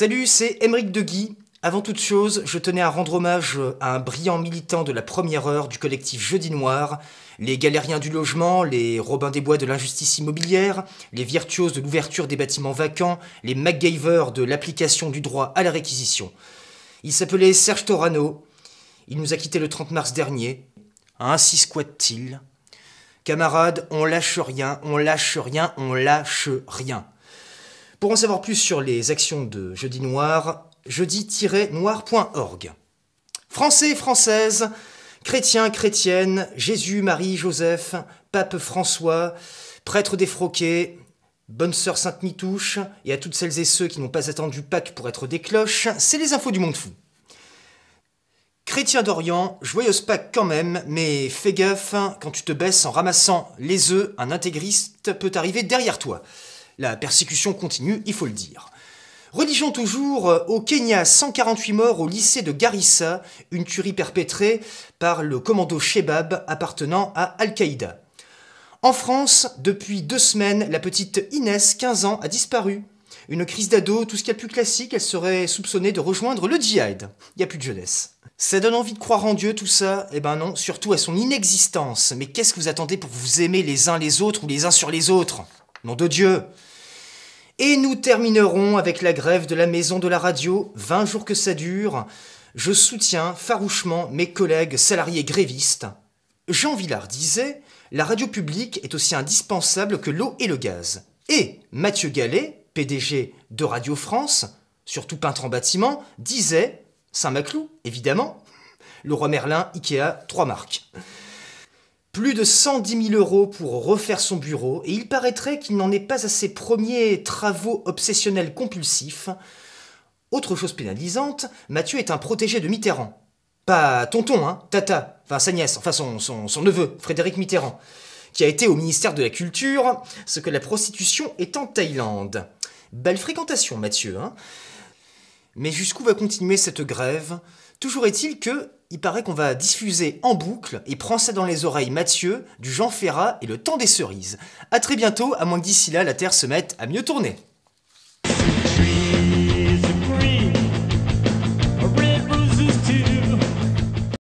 Salut, c'est Émeric Deguy. Avant toute chose, je tenais à rendre hommage à un brillant militant de la première heure du collectif Jeudi Noir, les galériens du logement, les Robins des Bois de l'injustice immobilière, les virtuoses de l'ouverture des bâtiments vacants, les MacGyver de l'application du droit à la réquisition. Il s'appelait Serge Torano. Il nous a quittés le 30 mars dernier. Ainsi squatte-t-il. Camarades, on lâche rien, on lâche rien, on lâche rien. Pour en savoir plus sur les actions de Jeudi Noir, jeudi-noir.org. Français, françaises, chrétiens, chrétiennes, Jésus, Marie, Joseph, pape François, prêtre défroqué, bonne sœur Sainte Mitouche, et à toutes celles et ceux qui n'ont pas attendu Pâques pour être des cloches, c'est les infos du monde fou. Chrétien d'Orient, joyeuse Pâques quand même, mais fais gaffe, hein, quand tu te baisses en ramassant les œufs, un intégriste peut arriver derrière toi. La persécution continue, il faut le dire. Religion toujours, euh, au Kenya, 148 morts au lycée de Garissa, une tuerie perpétrée par le commando Shebab appartenant à Al-Qaïda. En France, depuis deux semaines, la petite Inès, 15 ans, a disparu. Une crise d'ado, tout ce qu'il y a plus classique, elle serait soupçonnée de rejoindre le djihad. Il n'y a plus de jeunesse. Ça donne envie de croire en Dieu, tout ça Eh ben non, surtout à son inexistence. Mais qu'est-ce que vous attendez pour vous aimer les uns les autres ou les uns sur les autres Nom de Dieu et nous terminerons avec la grève de la maison de la radio, 20 jours que ça dure. Je soutiens farouchement mes collègues salariés grévistes. Jean Villard disait La radio publique est aussi indispensable que l'eau et le gaz. Et Mathieu Gallet, PDG de Radio France, surtout peintre en bâtiment, disait Saint-Maclou, évidemment, le roi Merlin, Ikea, trois marques. Plus de 110 000 euros pour refaire son bureau, et il paraîtrait qu'il n'en est pas à ses premiers travaux obsessionnels compulsifs. Autre chose pénalisante, Mathieu est un protégé de Mitterrand. Pas tonton, hein, tata, enfin sa nièce, enfin son, neveu, Frédéric Mitterrand, qui a été au ministère de la Culture, ce que la prostitution est en Thaïlande. Belle fréquentation, Mathieu, hein. Mais jusqu'où va continuer cette grève Toujours est-il que, il paraît qu'on va diffuser en boucle et prends ça dans les oreilles Mathieu du Jean Ferrat et le temps des cerises. A très bientôt, à moins que d'ici là la Terre se mette à mieux tourner.